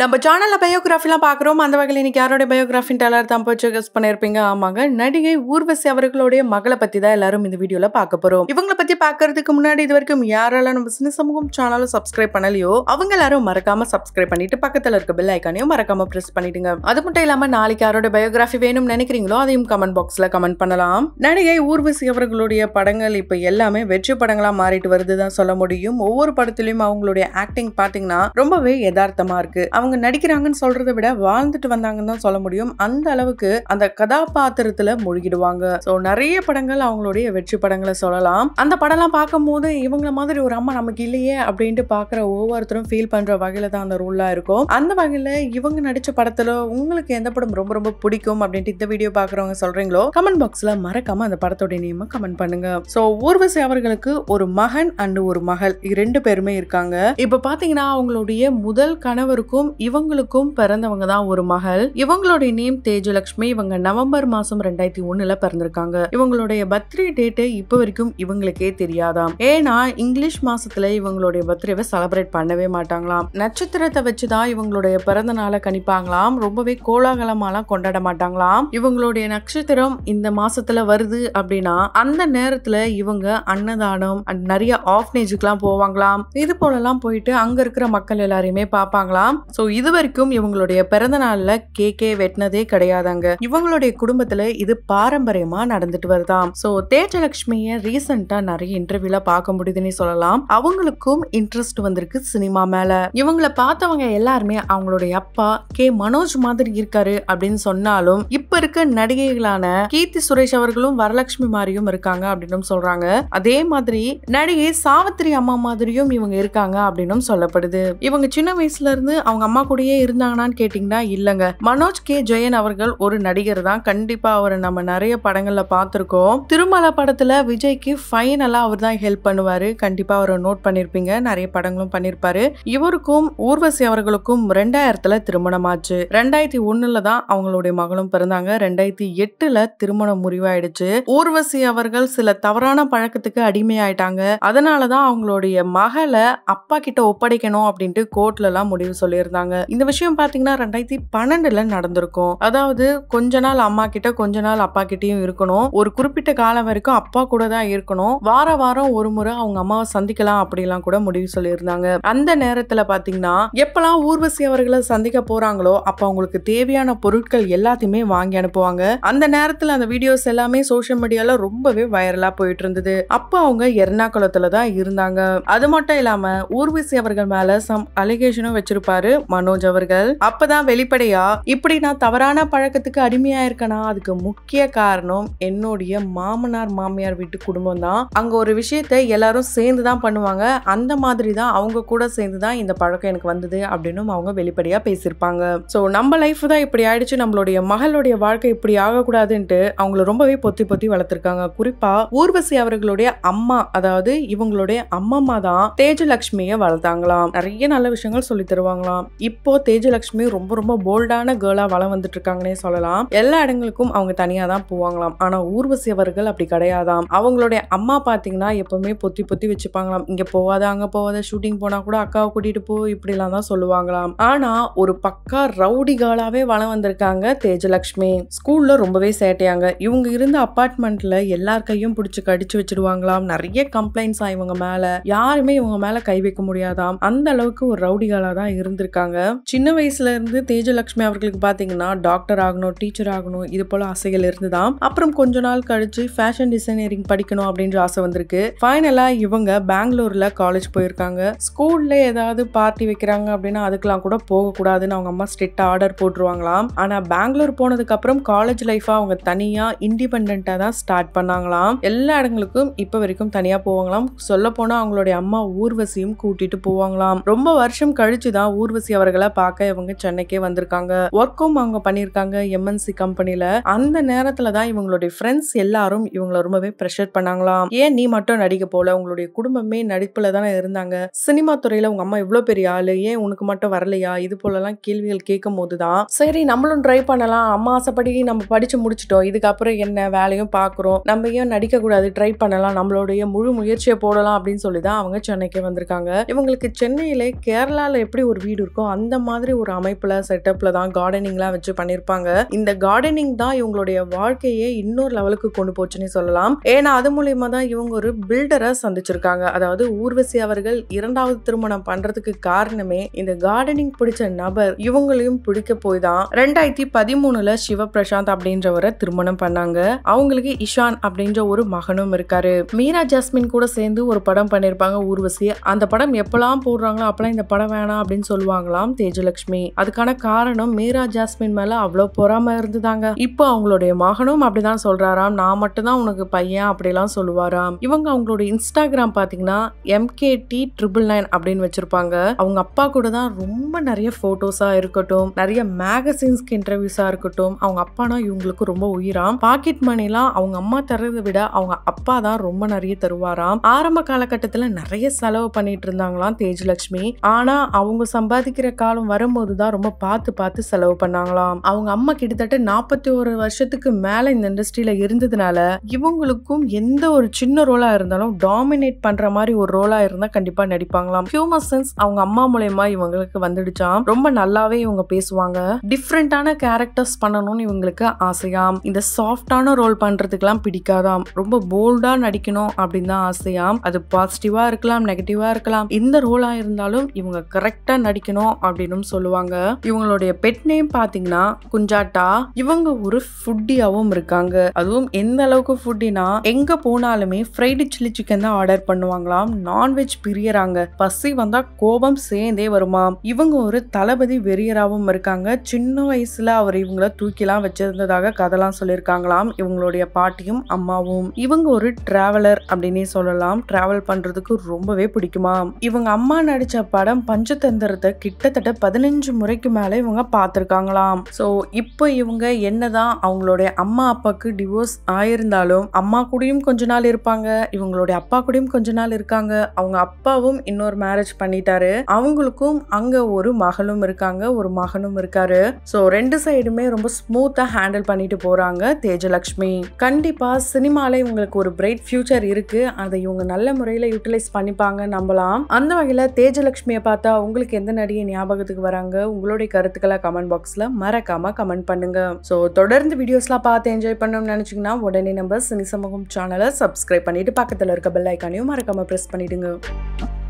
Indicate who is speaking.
Speaker 1: நம்ம சேனலில் பயோகிராஃபிலாம் பார்க்குறோம் அந்த வகையில் இன்றைக்கி யாரோடைய பயோகிராஃபின் டெலர் தான் பர்ச்சேஸ் பண்ணியிருப்பீங்க ஆமாங்க நடிகை ஊர்வசி அவர்களுடைய மகளை பற்றி தான் எல்லாரும் இந்த வீடியோவில் பார்க்க போகிறோம் இவங்களை பற்றி பார்க்கறதுக்கு முன்னாடி இது வரைக்கும் யாரெல்லாம் நம்ம சின்ன சமூகம் சேனலும் சப்ஸ்கிரைப் பண்ணலையோ அவங்க எல்லாரும் மறக்காமல் சப்ஸ்கிரைப் பண்ணிட்டு பக்கத்தில் இருக்க பெல் ஐக்கானையும் மறக்காமல் ப்ரெஸ் பண்ணிடுங்க அது மட்டும் இல்லாமல் நாளைக்கு யாரோட பயோகிராஃபி வேணும்னு நினைக்கிறீங்களோ அதையும் கமெண்ட் பாக்ஸில் கமெண்ட் பண்ணலாம் நடிகை ஊர்வசி அவர்களுடைய படங்கள் இப்போ எல்லாமே வெற்றி படங்களாக மாறிட்டு வருது தான் சொல்ல முடியும் ஒவ்வொரு படத்துலையும் அவங்களுடைய ஆக்டிங் பார்த்தீங்கன்னா ரொம்பவே யதார்த்தமாக இருக்குது அவங்க நடிக்கிறாங்கன்னு சொல்றதை விட வாழ்ந்துட்டு வந்தாங்கன்னு தான் சொல்ல முடியும் அந்த அளவுக்கு அந்த கதாபாத்திரத்துல மூழ்கிடுவாங்க ஸோ நிறைய படங்கள் அவங்களுடைய வெற்றி படங்களை சொல்லலாம் அந்த படம்லாம் பார்க்கும்போது இவங்கள மாதிரி ஒரு அம்மா நமக்கு இல்லையே அப்படின்ட்டு பார்க்குற ஒவ்வொருத்தரும் ஃபீல் பண்ற வகையில தான் அந்த ரூல்லாம் இருக்கும் அந்த வகையில இவங்க நடிச்ச படத்துல உங்களுக்கு எந்த படம் ரொம்ப ரொம்ப பிடிக்கும் அப்படின்ட்டு இந்த வீடியோ பாக்குறவங்க சொல்றீங்களோ கமெண்ட் பாக்ஸ்ல மறக்காம அந்த படத்தோட நேம கமெண்ட் பண்ணுங்க ஸோ ஊர்வசி அவர்களுக்கு ஒரு மகன் அண்ட் ஒரு மகள் ரெண்டு பேருமே இருக்காங்க இப்ப பாத்தீங்கன்னா அவங்களுடைய முதல் கணவருக்கும் இவங்களுக்கும் பிறந்தவங்க தான் ஒரு மகள் இவங்களுடைய நேம் தேஜலட்சுமி இவங்க நவம்பர் மாசம் ரெண்டாயிரத்தி ஒண்ணுல பிறந்திருக்காங்க இவங்களுடைய பர்த்டே டேட்டு இப்போ வரைக்கும் இவங்களுக்கே தெரியாதாம் ஏன்னா இங்கிலீஷ் மாசத்துல இவங்களுடைய பர்த்டேவை செலிப்ரேட் பண்ணவே மாட்டாங்களாம் நட்சத்திரத்தை வச்சுதான் இவங்களுடைய பிறந்த நாளை கணிப்பாங்களாம் ரொம்பவே கோலாகலமாலாம் கொண்டாட மாட்டாங்களாம் இவங்களுடைய நட்சத்திரம் இந்த மாசத்துல வருது அப்படின்னா அந்த நேரத்துல இவங்க அன்னதானம் நிறைய ஆஃப்னேஜுக்கு போவாங்களாம் இது போலலாம் போயிட்டு அங்க இருக்கிற மக்கள் எல்லாரையுமே பார்ப்பாங்களாம் ஸோ இது வரைக்கும் இவங்களுடைய பிறந்த நாளில் கேக்கே வெட்டினதே கிடையாதாங்க இவங்களுடைய குடும்பத்தில் இது பாரம்பரியமாக நடந்துட்டு வருதாம் ஸோ தேஜலட்சுமியை ரீசெண்டாக நிறைய இன்டர்வியூல பார்க்க முடியுதுன்னு சொல்லலாம் அவங்களுக்கும் இன்ட்ரெஸ்ட் வந்திருக்கு சினிமா மேலே இவங்களை பார்த்தவங்க எல்லாருமே அவங்களுடைய அப்பா கே மனோஜ் மாதிரி இருக்காரு அப்படின்னு சொன்னாலும் இப்போ இருக்க நடிகைகளான கீர்த்தி சுரேஷ் அவர்களும் வரலட்சுமி மாதிரியும் இருக்காங்க அப்படின்னு சொல்றாங்க அதே மாதிரி நடிகை சாவித்திரி அம்மா மாதிரியும் இவங்க இருக்காங்க அப்படின்னும் சொல்லப்படுது இவங்க சின்ன வயசுல இருந்து அவங்க அம்மா கூடயே இருந்தாங்கன்னான்னு கேட்டீங்கன்னா இல்லைங்க மனோஜ் கே ஜெயன் அவர்கள் ஒரு நடிகர் தான் கண்டிப்பாக அவரை நம்ம நிறைய படங்களில் பார்த்துருக்கோம் திருமலை படத்தில் விஜய்க்கு ஃபைனலாக அவர் தான் ஹெல்ப் பண்ணுவார் கண்டிப்பாக அவரை நோட் பண்ணியிருப்பீங்க நிறைய படங்களும் பண்ணிருப்பாரு இவருக்கும் ஊர்வசி அவர்களுக்கும் ரெண்டாயிரத்தில் ஆச்சு ரெண்டாயிரத்தி ஒன்றில் தான் அவங்களுடைய மகளும் பிறந்தாங்க ரெண்டாயிரத்தி எட்டில் திருமணம் முறிவாயிடுச்சு ஊர்வசி அவர்கள் சில தவறான பழக்கத்துக்கு அடிமையாயிட்டாங்க அதனால தான் அவங்களுடைய மகளை அப்பா கிட்ட ஒப்படைக்கணும் அப்படின்ட்டு கோர்ட்லலாம் முடிவு சொல்லியிருந்தாங்க இருந்தாங்க இந்த விஷயம் பாத்தீங்கன்னா ரெண்டாயிரத்தி பன்னெண்டுல நடந்திருக்கும் அதாவது கொஞ்ச நாள் அம்மா கிட்ட கொஞ்ச நாள் அப்பா கிட்டயும் இருக்கணும் ஒரு குறிப்பிட்ட காலம் வரைக்கும் அப்பா கூட தான் இருக்கணும் வார வாரம் ஒரு முறை அவங்க அம்மாவை சந்திக்கலாம் அப்படிலாம் கூட முடிவு சொல்லியிருந்தாங்க அந்த நேரத்துல பாத்தீங்கன்னா எப்பெல்லாம் ஊர்வசி அவர்களை சந்திக்க போறாங்களோ அப்ப அவங்களுக்கு தேவையான பொருட்கள் எல்லாத்தையுமே வாங்கி அனுப்புவாங்க அந்த நேரத்துல அந்த வீடியோஸ் எல்லாமே சோசியல் மீடியால ரொம்பவே வைரலா போயிட்டு இருந்தது அப்போ அவங்க எர்ணாகுளத்துல தான் இருந்தாங்க அது மட்டும் இல்லாம ஊர்வசி அவர்கள் மேல சம் அலிகேஷனும் வச்சிருப்பாரு மனோஜ் அவர்கள் அப்பதான் வெளிப்படையா இப்படி நான் தவறான பழக்கத்துக்கு அடிமையா இருக்கேனா அதுக்கு முக்கிய காரணம் என்னுடைய மாமனார் மாமியார் வீட்டு குடும்பம் தான் அங்க ஒரு விஷயத்த எல்லாரும் சேர்ந்து தான் பண்ணுவாங்க அந்த மாதிரி தான் அவங்க கூட சேர்ந்து தான் இந்த பழக்கம் எனக்கு வந்தது அப்படின்னு அவங்க வெளிப்படையா பேசியிருப்பாங்க ஸோ நம்ம லைஃப் தான் இப்படி ஆயிடுச்சு நம்மளுடைய மகளுடைய வாழ்க்கை இப்படி ஆகக்கூடாதுன்ட்டு அவங்கள ரொம்பவே பொத்தி பொத்தி வளர்த்துருக்காங்க குறிப்பா ஊர்வசி அவர்களுடைய அம்மா அதாவது இவங்களுடைய அம்மா தான் தேஜலட்சுமியை வளர்த்தாங்களாம் நிறைய நல்ல விஷயங்கள் சொல்லி தருவாங்களாம் இப்போ தேஜலட்சுமி ரொம்ப ரொம்ப போல்டான கேர்ளாக வளம் வந்துட்டு இருக்காங்கன்னே சொல்லலாம் எல்லா இடங்களுக்கும் அவங்க தனியாக தான் போவாங்களாம் ஆனால் ஊர்வசி அவர்கள் அப்படி கிடையாதாம் அவங்களுடைய அம்மா பாத்தீங்கன்னா எப்பவுமே பொத்தி பொத்தி வச்சுப்பாங்களாம் இங்கே போவாத அங்கே போவாத ஷூட்டிங் போனால் கூட அக்காவை கூட்டிகிட்டு போ இப்படிலாம் தான் சொல்லுவாங்களாம் ஆனால் ஒரு பக்கா ரவுடி கேர்ளாவே வளம் வந்திருக்காங்க தேஜலட்சுமி ஸ்கூலில் ரொம்பவே சேட்டையாங்க இவங்க இருந்த அப்பார்ட்மெண்ட்டில் எல்லார் கையும் பிடிச்சி கடிச்சு வச்சிடுவாங்களாம் நிறைய கம்ப்ளைண்ட்ஸாக இவங்க மேலே யாருமே இவங்க மேலே கை வைக்க முடியாதாம் அந்த அளவுக்கு ஒரு கேர்ளா தான் இருந்திருக்காங்க இருக்காங்க சின்ன வயசுல இருந்து தேஜலட்சுமி அவர்களுக்கு பார்த்தீங்கன்னா டாக்டர் ஆகணும் டீச்சர் ஆகணும் இது போல ஆசைகள் இருந்துதான் அப்புறம் கொஞ்ச நாள் கழிச்சு ஃபேஷன் டிசைனரிங் படிக்கணும் அப்படின்ற ஆசை வந்திருக்கு ஃபைனலா இவங்க பெங்களூர்ல காலேஜ் போயிருக்காங்க ஸ்கூல்ல ஏதாவது பார்ட்டி வைக்கிறாங்க அப்படின்னா அதுக்கெல்லாம் கூட போக கூடாதுன்னு அவங்க அம்மா ஸ்ட்ரிக்ட் ஆர்டர் போட்டுருவாங்களாம் ஆனா பெங்களூர் போனதுக்கு அப்புறம் காலேஜ் லைஃபா அவங்க தனியா இண்டிபெண்டா தான் ஸ்டார்ட் பண்ணாங்களாம் எல்லா இடங்களுக்கும் இப்ப வரைக்கும் தனியா போவாங்களாம் சொல்ல போனா அவங்களுடைய அம்மா ஊர்வசியும் கூட்டிட்டு போவாங்களாம் ரொம்ப வருஷம் கழிச்சுதான் தான் ஊர்வசி அவர்களை பார்க்க இவங்க சென்னைக்கே வந்திருக்காங்க ஒர்க்கும் அவங்க பண்ணியிருக்காங்க எம்என்சி கம்பெனியில அந்த நேரத்துல தான் இவங்களுடைய ஃப்ரெண்ட்ஸ் எல்லாரும் இவங்களை ரொம்பவே ப்ரெஷர் பண்ணாங்களாம் ஏன் நீ மட்டும் நடிக்க போல உங்களுடைய குடும்பமே நடிப்புல தானே இருந்தாங்க சினிமா துறையில உங்க அம்மா இவ்வளவு பெரிய ஆளு ஏன் உனக்கு மட்டும் வரலையா இது போலலாம் கேள்விகள் கேட்கும் போதுதான் தான் சரி நம்மளும் ட்ரை பண்ணலாம் அம்மா ஆசைப்படி நம்ம படிச்சு முடிச்சிட்டோம் இதுக்கப்புறம் என்ன வேலையும் பார்க்குறோம் நம்ம ஏன் நடிக்க கூடாது ட்ரை பண்ணலாம் நம்மளுடைய முழு முயற்சியை போடலாம் அப்படின்னு சொல்லி தான் அவங்க சென்னைக்கு வந்திருக்காங்க இவங்களுக்கு சென்னையில கேரளால எப்படி ஒரு வீடு இருக்கோ அந்த மாதிரி ஒரு அமைப்பில் செட்டப்பில் தான் கார்டனிங்லாம் வச்சு பண்ணியிருப்பாங்க இந்த கார்டனிங் தான் இவங்களுடைய வாழ்க்கையே இன்னொரு லெவலுக்கு கொண்டு போச்சுன்னு சொல்லலாம் ஏன்னா அது மூலியமா தான் இவங்க ஒரு பில்டரை சந்திச்சிருக்காங்க அதாவது ஊர்வசி அவர்கள் இரண்டாவது திருமணம் பண்றதுக்கு காரணமே இந்த கார்டனிங் பிடிச்ச நபர் இவங்களையும் பிடிக்க போய் தான் ரெண்டாயிரத்தி பதிமூணுல சிவபிரசாந்த் அப்படின்றவரை திருமணம் பண்ணாங்க அவங்களுக்கு இஷான் அப்படின்ற ஒரு மகனும் இருக்காரு மீரா ஜாஸ்மின் கூட சேர்ந்து ஒரு படம் பண்ணியிருப்பாங்க ஊர்வசி அந்த படம் எப்பெல்லாம் போடுறாங்களோ அப்பெல்லாம் இந்த படம் வேணாம் அப்படின்னு சொல்லுவாங்களா சொல்லலாம் தேஜலட்சுமி அதுக்கான காரணம் மீரா ஜாஸ்மின் மேல அவ்வளவு பொறாம இருந்ததாங்க இப்போ அவங்களுடைய மகனும் அப்படிதான் சொல்றாராம் நான் மட்டும்தான் உனக்கு பையன் அப்படிலாம் சொல்லுவாராம் இவங்க அவங்களோட இன்ஸ்டாகிராம் பாத்தீங்கன்னா எம் டி ட்ரிபிள் நைன் அப்படின்னு வச்சிருப்பாங்க அவங்க அப்பா கூட தான் ரொம்ப நிறைய போட்டோஸா இருக்கட்டும் நிறைய மேகசின்ஸ்க்கு இன்டர்வியூஸா இருக்கட்டும் அவங்க அப்பானா இவங்களுக்கு ரொம்ப உயிராம் பாக்கெட் மணிலாம் அவங்க அம்மா தர்றதை விட அவங்க அப்பா தான் ரொம்ப நிறைய தருவாராம் ஆரம்ப காலகட்டத்தில் நிறைய செலவு பண்ணிட்டு இருந்தாங்களாம் தேஜலட்சுமி ஆனா அவங்க சம்பாதிக்க சம்பாதிக்கிற காலம் வரும்போது தான் ரொம்ப பார்த்து பார்த்து செலவு பண்ணாங்களாம் அவங்க அம்மா கிட்டத்தட்ட நாற்பத்தி ஒரு வருஷத்துக்கு மேல இந்த இண்டஸ்ட்ரியில இருந்ததுனால இவங்களுக்கும் எந்த ஒரு சின்ன ரோலா இருந்தாலும் டாமினேட் பண்ற மாதிரி ஒரு ரோலா இருந்தா கண்டிப்பா நடிப்பாங்களாம் ஹியூமர் சென்ஸ் அவங்க அம்மா மூலயமா இவங்களுக்கு வந்துடுச்சாம் ரொம்ப நல்லாவே இவங்க பேசுவாங்க டிஃப்ரெண்டான கேரக்டர்ஸ் பண்ணணும்னு இவங்களுக்கு ஆசையாம் இந்த சாஃப்டான ரோல் பண்றதுக்கெல்லாம் பிடிக்காதாம் ரொம்ப போல்டா நடிக்கணும் அப்படின்னு தான் ஆசையாம் அது பாசிட்டிவா இருக்கலாம் நெகட்டிவா இருக்கலாம் இந்த ரோலா இருந்தாலும் இவங்க கரெக்டா நடிக்கணும் வரும் அப்படின்னு சொல்லுவாங்க இவங்களுடைய பெட் நேம் பாத்தீங்கன்னா குஞ்சாட்டா இவங்க ஒரு ஃபுட்டியாவும் இருக்காங்க அதுவும் எந்த அளவுக்கு ஃபுட்டினா எங்க போனாலுமே ஃப்ரைடு சில்லி சிக்கன் தான் ஆர்டர் பண்ணுவாங்களாம் நான்வெஜ் பிரியறாங்க பசி வந்தா கோபம் சேர்ந்தே வருமாம் இவங்க ஒரு தளபதி வெறியராகவும் இருக்காங்க சின்ன வயசுல அவர் இவங்கள தூக்கிலாம் வச்சிருந்ததாக கதெல்லாம் சொல்லியிருக்காங்களாம் இவங்களுடைய பாட்டியும் அம்மாவும் இவங்க ஒரு டிராவலர் அப்படின்னே சொல்லலாம் டிராவல் பண்றதுக்கு ரொம்பவே பிடிக்குமா இவங்க அம்மா நடிச்ச படம் பஞ்சதந்திரத்தை கிட்டத்தட்ட பதினஞ்சு முறைக்கு மேலே இவங்க பார்த்துருக்காங்களாம் ஸோ இப்போ இவங்க என்னதான் அவங்களுடைய அம்மா அப்பாவுக்கு டிவோர்ஸ் ஆயிருந்தாலும் அம்மா கூடயும் கொஞ்ச நாள் இருப்பாங்க இவங்களுடைய அப்பா கூடயும் கொஞ்ச நாள் இருக்காங்க அவங்க அப்பாவும் இன்னொரு மேரேஜ் பண்ணிட்டாரு அவங்களுக்கும் அங்க ஒரு மகளும் இருக்காங்க ஒரு மகனும் இருக்காரு ஸோ ரெண்டு சைடுமே ரொம்ப ஸ்மூத்தா ஹேண்டில் பண்ணிட்டு போறாங்க தேஜலக்ஷ்மி கண்டிப்பா சினிமால இவங்களுக்கு ஒரு பிரைட் ஃபியூச்சர் இருக்கு அதை இவங்க நல்ல முறையில யூட்டிலைஸ் பண்ணிப்பாங்க நம்பலாம் அந்த வகையில தேஜலக்ஷ்மியை பார்த்தா உங்களுக்கு எந்த நடிகை ஞாபகத்துக்கு வராங்க உங்களுடைய கருத்துக்களை கமெண்ட் பாக்ஸில் மறக்காமல் கமெண்ட் பண்ணுங்க ஸோ தொடர்ந்து வீடியோஸ்லாம் பார்த்து என்ஜாய் பண்ணணும்னு நினச்சிங்கன்னா உடனே நம்ம சினி சமூகம் சேனலை சப்ஸ்கிரைப் பண்ணிவிட்டு பக்கத்தில் இருக்க பெல் ஐக்கானையும் மறக்காமல் ப்ரெஸ் பண்ணிடுங்க